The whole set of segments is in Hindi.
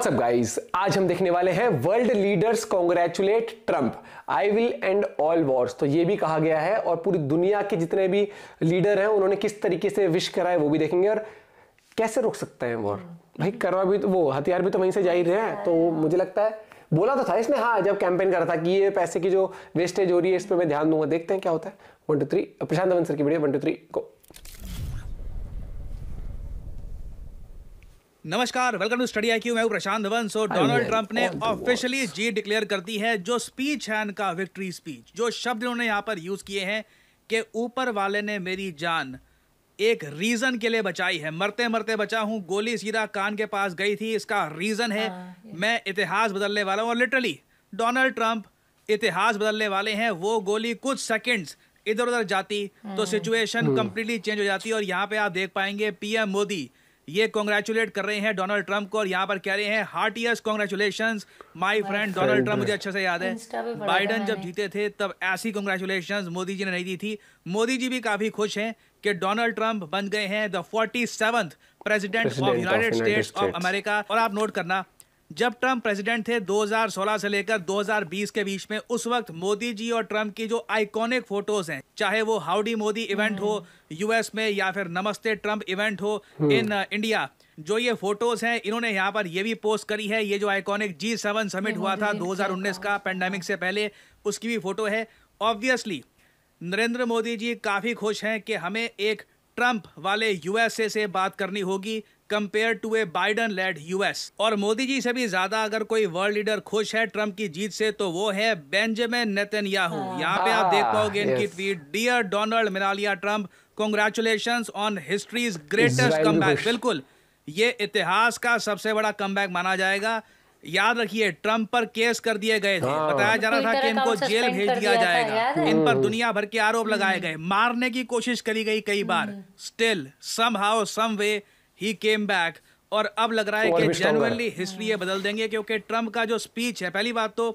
व्हाट्सअप गाइस आज हम देखने वाले हैं world leaders congratulate Trump I will end all wars तो ये भी कहा गया है और पूरी दुनिया के जितने भी लीडर हैं उन्होंने किस तरीके से विश करा है वो भी देखेंगे और कैसे रोक सकते हैं वॉर भाई करवा भी तो वो हथियार भी तो वहीं से जा ही रहे हैं तो मुझे लगता है बोला तो था इसने हाँ जब कैंपेन करा था कि ये पैसे की जो वेस्टेज हो रही है इस पर मैं ध्यान दूंगा देखते हैं क्या होता है one two three Prashant Dhawan sir की वीडियो वन टू थ्री को नमस्कार welcome to study I Q मैं Prashant Dhawan so Donald Trump ने ऑफिशियली जीत डिक्लेयर कर दी है जो स्पीच है इनका विक्ट्री स्पीच जो शब्द उन्होंने यहाँ पर यूज किए हैं कि ऊपर वाले ने मेरी जान एक रीजन के लिए बचाई है मरते मरते बचा हूँ गोली सीधा कान के पास गई थी इसका रीजन है हाँ, मैं इतिहास बदलने वाला हूँ और लिटरली डोनाल्ड ट्रंप इतिहास बदलने वाले हैं वो गोली कुछ सेकेंड्स इधर उधर जाती तो सिचुएशन कंप्लीटली चेंज हो जाती और यहाँ पे आप देख पाएंगे पीएम मोदी ये कॉन्ग्रेचुलेट कर रहे हैं डोनाल्ड ट्रंप को और यहाँ पर कह रहे हैं heartiest congratulation my friend Donald Trump मुझे अच्छे से याद है बाइडन जब जीते थे तब ऐसी कॉन्ग्रेचुलेशन मोदी जी ने नहीं दी थी मोदी जी भी काफी खुश हैं कि डोनाल्ड ट्रंप बन गए हैं the forty seventh president of United States of America और आप नोट करना जब ट्रंप प्रेसिडेंट थे 2016 से लेकर 2020 के बीच में उस वक्त मोदी जी और ट्रंप की जो आइकॉनिक फोटोज हैं चाहे वो हाउडी मोदी इवेंट हो यूएस में या फिर नमस्ते ट्रंप इवेंट हो हम्म। इन इंडिया जो ये फोटोज हैं इन्होंने यहाँ पर ये भी पोस्ट करी है ये जो आइकॉनिक जी सेवन समिट हुआ था दो का पेंडेमिक से पहले उसकी भी फोटो है ऑब्वियसली नरेंद्र मोदी जी काफी खुश हैं कि हमें एक ट्रंप वाले यूएसए से बात करनी होगी compare to a Biden led US और मोदी जी से भी ज्यादा अगर कोई वर्ल्ड लीडर खुश है ट्रंप की जीत से तो वो है बेंजामिन नेतन्याहू हाँ। यहाँ पे आप देख पाओगे इनकी ट्वीट डियर डोनाल्ड मिनालिया Trump congratulation on history's greatest come बिल्कुल ये इतिहास का सबसे बड़ा कम माना जाएगा याद रखिए ट्रम्प पर केस कर दिए गए थे हाँ। बताया जा रहा था कि इनको जेल भेज दिया जाएगा इन पर हम्म। दुनिया भर के आरोप हम्म। लगाए गए मारने की कोशिश करी गई कई बार still somehow some way he came back और अब लग रहा है कि जेनुअनली हिस्ट्री ये बदल देंगे क्योंकि ट्रंप का जो स्पीच है पहली बात तो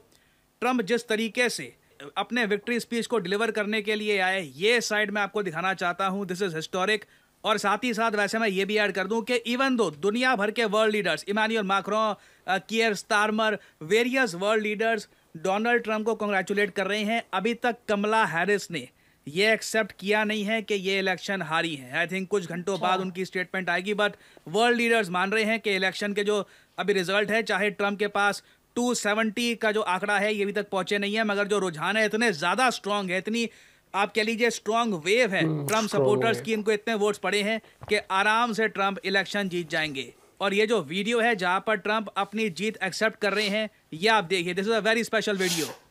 ट्रंप जिस तरीके से अपने विक्ट्री स्पीच को डिलीवर करने के लिए आए ये साइड मैं आपको दिखाना चाहता हूँ दिस इज हिस्टोरिक और साथ ही साथ वैसे मैं ये भी ऐड कर दूं कि इवन दो दुनिया भर के world leaders Emmanuel Macron Keir Starmer various world leaders Donald Trump को कंग्रेचुलेट कर रहे हैं अभी तक कमला हैरिस ने ये एक्सेप्ट किया नहीं है कि ये इलेक्शन हारी है आई थिंक कुछ घंटों अच्छा। बाद उनकी स्टेटमेंट आएगी बट वर्ल्ड लीडर्स मान रहे हैं कि इलेक्शन के जो अभी रिजल्ट है चाहे ट्रंप के पास 270 का जो आंकड़ा है ये अभी तक पहुंचे नहीं है मगर जो रुझान है इतने ज़्यादा स्ट्रांग है इतनी आप कह लीजिए स्ट्रांग वेव है ट्रंप hmm, सपोर्टर्स की इनको इतने वोट्स पड़े हैं कि आराम से ट्रंप इलेक्शन जीत जाएंगे और ये जो वीडियो है जहां पर ट्रंप अपनी जीत एक्सेप्ट कर रहे हैं ये आप देखिए this is a very special video है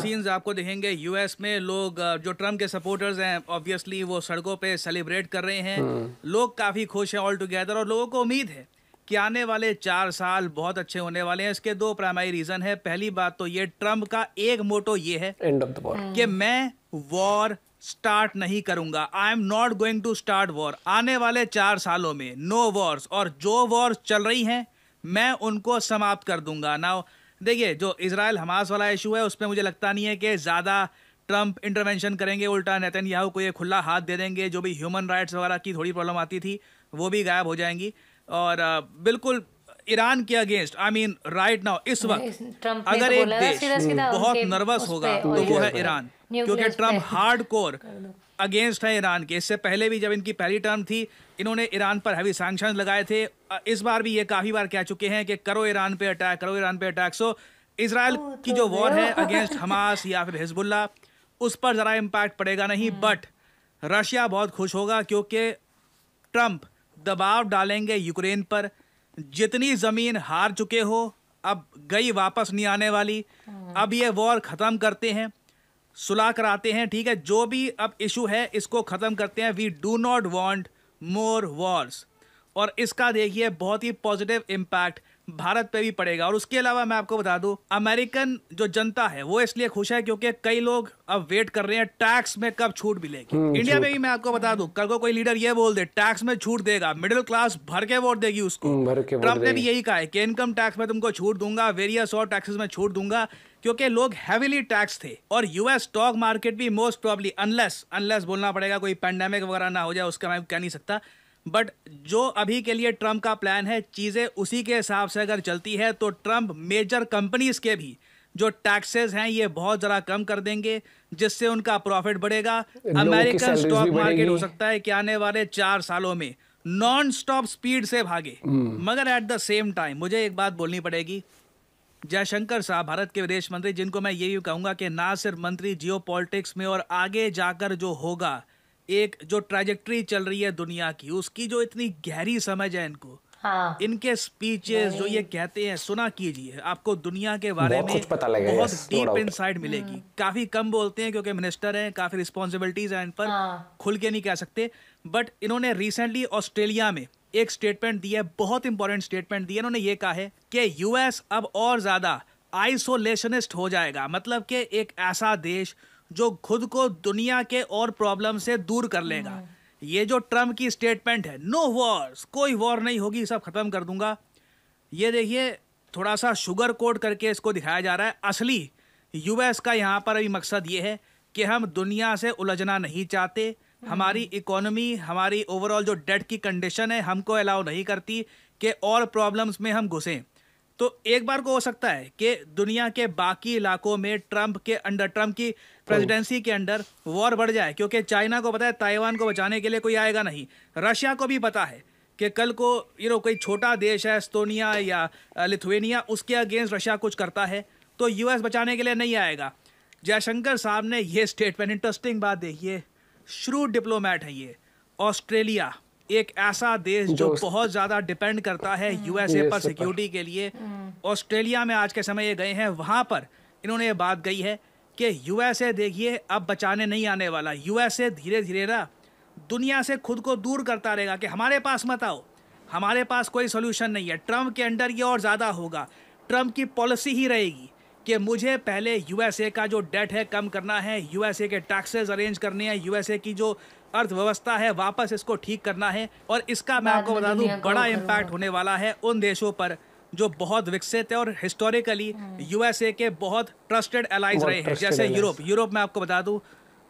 सीन्स आपको दिखेंगे यूएस में लोग जो ट्रम्प के सपोर्टर्स हैं ऑब्वियसली वो सड़कों पे सेलिब्रेट कर रहे हैं हम्म। लोग काफी खुश हैं ऑल टुगेदर और लोगों को उम्मीद है कि आने वाले चार साल बहुत अच्छे होने वाले हैं इसके दो प्राइमरी रीजन है पहली बात तो ये ट्रम्प का एक मोटो ये है एंड ऑफ द वॉर कि मैं वॉर स्टार्ट नहीं करूंगा I am not going to start war आने वाले चार सालों में नो वॉर्स और जो वॉर्स चल रही हैं मैं उनको समाप्त कर दूंगा ना देखिए जो इसराइल हमास वाला इशू है उसमें मुझे लगता नहीं है कि ज़्यादा ट्रंप इंटरवेंशन करेंगे उल्टा नेतन याहू को ये खुला हाथ दे देंगे जो भी ह्यूमन राइट्स वगैरह की थोड़ी प्रॉब्लम आती थी वो भी गायब हो जाएंगी और बिल्कुल ईरान के against I mean right now इस वक्त अगर तो एक देश बहुत नर्वस होगा तो वो है ईरान क्योंकि ट्रम्प हार्ड कोर अगेंस्ट है ईरान के इससे पहले भी जब इनकी पहली टर्म थी इन्होंने ईरान पर हैवी सैंक्शन लगाए थे इस बार भी ये काफ़ी बार कह चुके हैं कि करो ईरान पे अटैक करो ईरान पे अटैक सो इसराइल की तो जो वॉर है अगेंस्ट हमास या फिर हिजबुल्ला उस पर ज़रा इम्पैक्ट पड़ेगा नहीं बट हाँ। रशिया बहुत खुश होगा क्योंकि ट्रंप दबाव डालेंगे यूक्रेन पर जितनी ज़मीन हार चुके हो अब गई वापस नहीं आने वाली हाँ। अब ये वॉर ख़त्म करते हैं सुलह कराते हैं ठीक है जो भी अब इशू है इसको ख़त्म करते हैं we do not want more wars और इसका देखिए बहुत ही पॉजिटिव इम्पैक्ट भारत पे भी पड़ेगा और उसके अलावा मैं आपको बता दूं अमेरिकन जो जनता है वो इसलिए खुश है क्योंकि कई लोग अब वेट कर रहे हैं टैक्स में कब छूट मिलेगी इंडिया हम्म, में भी मैं आपको बता दूं कल को कोई लीडर ये बोल दे टैक्स में छूट देगा मिडिल क्लास भर के वोट देगी उसको ट्रम्प हम्म, ने भी यही कहा है कि इनकम टैक्स में तुमको छूट दूंगा वेरियस और टैक्सेस में छूट दूंगा क्योंकि लोग हैविली टैक्स थे और यूएस स्टॉक मार्केट भी मोस्ट प्रॉब्ली अनलेस अनलेस बोलना पड़ेगा कोई पेंडेमिक वगैरह ना हो जाए उसका मैं कह नहीं सकता बट जो अभी के लिए ट्रंप का प्लान है चीज़ें उसी के हिसाब से अगर चलती है तो ट्रंप मेजर कंपनीज के भी जो टैक्सेस हैं ये बहुत ज़रा कम कर देंगे जिससे उनका प्रॉफिट बढ़ेगा अमेरिकन स्टॉक मार्केट हो सकता है कि आने वाले चार सालों में नॉन स्टॉप स्पीड से भागे हम्म। मगर एट द सेम टाइम मुझे एक बात बोलनी पड़ेगी जयशंकर साहब भारत के विदेश मंत्री जिनको मैं ये भी कहूँगा कि ना सिर्फ मंत्री जियो में और आगे जाकर जो होगा एक जो ट्रेजेक्ट्री चल रही है दुनिया की उसकी जो इतनी गहरी समझ है इनको हाँ। इनके स्पीचेस जो ये कहते हैं सुना कीजिए आपको दुनिया के बारे में पता बहुत डीप इन साइड मिलेगी हम्म। काफी कम बोलते हैं क्योंकि मिनिस्टर हैं काफी रिस्पॉन्सिबिलिटीज हैं इन पर हाँ। खुल के नहीं कह सकते बट इन्होंने रिसेंटली ऑस्ट्रेलिया में एक स्टेटमेंट दिया है बहुत इंपॉर्टेंट स्टेटमेंट दिया इन्होंने ये कहा है कि यूएस अब और ज्यादा आइसोलेशनिस्ट हो जाएगा मतलब कि एक ऐसा देश जो खुद को दुनिया के और प्रॉब्लम से दूर कर लेगा हम्म। ये जो ट्रम्प की स्टेटमेंट है नो वॉर्स कोई वॉर नहीं होगी सब खत्म कर दूंगा ये देखिए थोड़ा सा शुगर कोट करके इसको दिखाया जा रहा है असली यूएस का यहाँ पर अभी मकसद ये है कि हम दुनिया से उलझना नहीं चाहते हम्म। हमारी इकोनॉमी हमारी ओवरऑल जो डेट की कंडीशन है हमको अलाउ नहीं करती कि और प्रॉब्लम्स में हम घुसें तो एक बार को हो सकता है कि दुनिया के बाकी इलाकों में ट्रंप के अंडर ट्रंप की प्रेसिडेंसी के अंडर वॉर बढ़ जाए क्योंकि चाइना को पता है ताइवान को बचाने के लिए कोई आएगा नहीं रशिया को भी पता है कि कल को यू नो कोई छोटा देश है एस्तोनिया या लिथुएनिया उसके अगेंस्ट रशिया कुछ करता है तो यूएस बचाने के लिए नहीं आएगा जयशंकर साहब ने यह स्टेटमेंट इंटरेस्टिंग बात देखिए श्रू डिप्लोमैट है ये ऑस्ट्रेलिया एक ऐसा देश जो बहुत ज़्यादा डिपेंड करता है यूएसए हम्म। पर सिक्योरिटी के लिए हम्म। ऑस्ट्रेलिया में आज के समय ये गए हैं वहाँ पर इन्होंने ये बात कही है कि यूएसए देखिए अब बचाने नहीं आने वाला यूएसए धीरे धीरे ना दुनिया से खुद को दूर करता रहेगा कि हमारे पास मत आओ हमारे पास कोई सोल्यूशन नहीं है ट्रम्प के अंडर ये और ज़्यादा होगा ट्रम्प की पॉलिसी ही रहेगी कि मुझे पहले यूएसए का जो डेट है कम करना है यूएसए के टैक्सेस अरेंज करने हैं यूएसए की जो अर्थव्यवस्था है वापस इसको ठीक करना है और इसका मैं आपको बता दूं बड़ा इम्पैक्ट होने वाला है उन देशों पर जो बहुत विकसित है और हिस्टोरिकली हम्म। यूएसए के बहुत ट्रस्टेड एलाइज रहे हैं जैसे यूरोप यूरोप में आपको बता दूं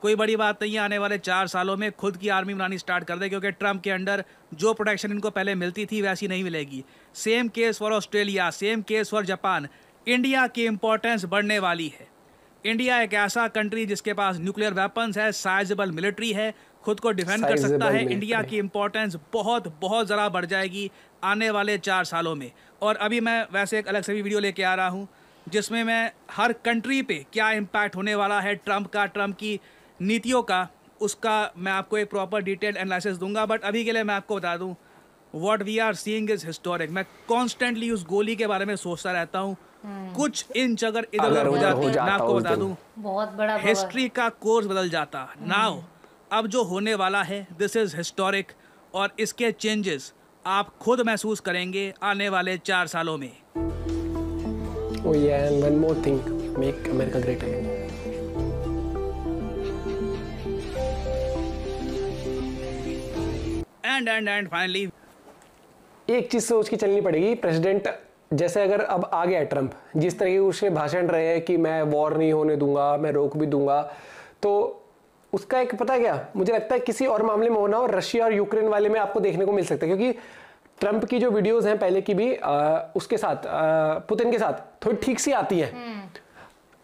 कोई बड़ी बात नहीं है आने वाले चार सालों में खुद की आर्मी बनानी स्टार्ट कर दे क्योंकि ट्रम्प के अंडर जो प्रोटेक्शन इनको पहले मिलती थी वैसी नहीं मिलेगी same case for Australia same case for Japan India की इम्पोर्टेंस बढ़ने वाली है इंडिया एक ऐसा कंट्री जिसके पास न्यूक्लियर वेपन्स है साइजेबल मिलिट्री है खुद को डिफेंड कर सकता है इंडिया की इम्पोर्टेंस बहुत बहुत ज़रा बढ़ जाएगी आने वाले चार सालों में और अभी मैं वैसे एक अलग से भी वीडियो लेके आ रहा हूँ जिसमें मैं हर कंट्री पे क्या इम्पैक्ट होने वाला है ट्रंप का ट्रंप की नीतियों का उसका मैं आपको एक प्रॉपर डिटेल एनालिसिस दूंगा बट अभी के लिए मैं आपको बता दूँ what we are seeing is historic मैं कॉन्स्टेंटली उस गोली के बारे में सोचता रहता हूँ कुछ इंच अगर इधर उधर हो जाती मैं आपको बता तो। दूं बहुत बड़ा हिस्ट्री का कोर्स बदल जाता नाउ अब जो होने वाला है दिस इज हिस्टोरिक और इसके चेंजेस आप खुद महसूस करेंगे आने वाले चार सालों में एंड एंड एंड फाइनली एक चीज तो सोच के चलनी पड़ेगी प्रेसिडेंट जैसे अगर अब आ गया ट्रंप जिस तरह के उसके भाषण रहे हैं कि मैं वॉर नहीं होने दूंगा मैं रोक भी दूंगा तो उसका एक पता क्या मुझे लगता है किसी और मामले में होना हो रशिया और यूक्रेन वाले में आपको देखने को मिल सकता है क्योंकि ट्रंप की जो वीडियोस हैं पहले की भी आ, उसके साथ पुतिन के साथ थोड़ी ठीक सी आती है हम्म।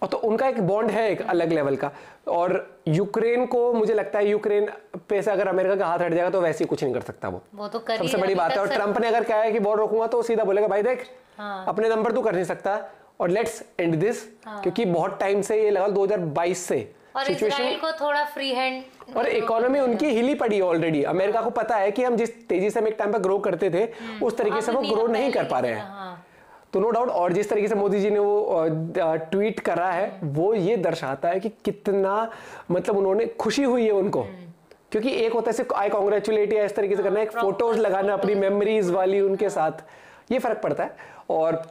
और तो उनका एक बॉन्ड है एक अलग लेवल का और यूक्रेन को मुझे लगता है यूक्रेन पे से अगर अमेरिका का हाथ हट जाएगा तो वैसे ही कुछ नहीं कर सकता वो वो तो कर सबसे बड़ी बात है और ट्रंप ने अगर कहा है कि बॉर्डर रोकूंगा तो सीधा बोलेगा भाई देख हाँ। अपने नंबर तो कर नहीं सकता और लेट्स एंड दिस क्योंकि बहुत टाइम से ये लगा दो से और सिचुएशन को थोड़ा फ्री हैंड और इकोनॉमी उनकी हिली पड़ी है ऑलरेडी अमेरिका को पता है कि हम जिस तेजी से हम एक टाइम पर ग्रो करते थे हम्म। उस तरीके से वो ग्रो नहीं कर पा रहे हैं हाँ। तो नो डाउट और जिस तरीके से मोदी जी ने वो ट्वीट करा है वो ये दर्शाता है कि कितना मतलब उन्होंने खुशी हुई है उनको हम्म। क्योंकि एक होता है सिर्फ आई कॉन्ग्रेचुलेट या इस तरीके से करना है एक फोटोज लगाना अपनी मेमोरीज वाली उनके साथ ये फर्क पड़ता है और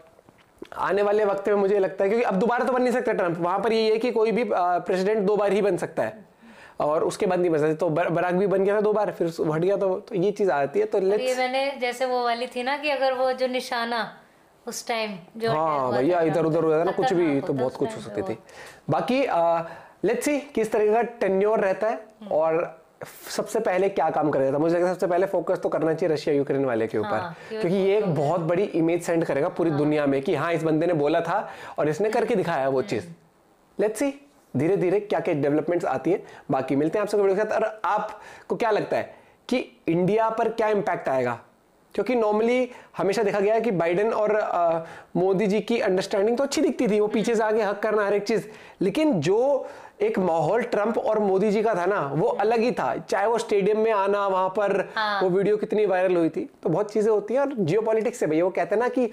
आने वाले वक्त में मुझे लगता है क्योंकि अब दोबारा तो बन नहीं सकता ट्रंप वहां पर ये है कि कोई भी प्रेसिडेंट दो बार ही बन सकता है और उसके बाद नहीं बन सकते तो बराक भी बन गया था दो बार फिर हट गया तो, तो ये चीज आती है तो ये मैंने जैसे वो वाली थी ना कि अगर वो जो निशाना उस टाइम जो हाँ भैया इधर उधर हुआ था ना कुछ भी तो बहुत कुछ हो सकती थी बाकी लेट्स सी किस तरीके का टेन्योर रहता है हम्म। और सबसे पहले क्या काम कर रहा था मुझे लगता है सबसे पहले फोकस तो करना चाहिए रशिया यूक्रेन वाले के ऊपर हाँ, क्योंकि ये एक बहुत बड़ी इमेज सेंड करेगा पूरी हाँ। दुनिया में कि हाँ इस बंदे ने बोला था और इसने करके दिखाया वो चीज़ लेट्स हम्म। सी धीरे धीरे क्या क्या डेवलपमेंट्स आती है बाकी मिलते हैं आप सबके साथ और आपको क्या लगता है कि इंडिया पर क्या इम्पैक्ट आएगा क्योंकि नॉर्मली हमेशा देखा गया है कि बाइडेन और मोदी जी की अंडरस्टैंडिंग तो अच्छी दिखती थी वो पीछे से आगे हक करना हर एक चीज़ लेकिन जो एक माहौल ट्रंप और मोदी जी का था ना वो अलग ही था चाहे वो स्टेडियम में आना वहां पर हाँ। वो वीडियो कितनी वायरल हुई थी तो बहुत चीज़ें होती हैं और जियो पॉलिटिक्स से भैया वो कहते हैं ना कि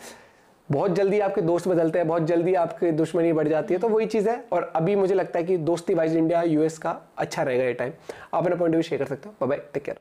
बहुत जल्दी आपके दोस्त बदलते हैं बहुत जल्दी आपकी दुश्मनी बढ़ जाती है तो वही चीज़ है और अभी मुझे लगता है कि दोस्ती वाइज इंडिया यूएस का अच्छा रहेगा ये टाइम आप अपना पॉइंट व्यू शेयर कर सकते हो बाय टेक केयर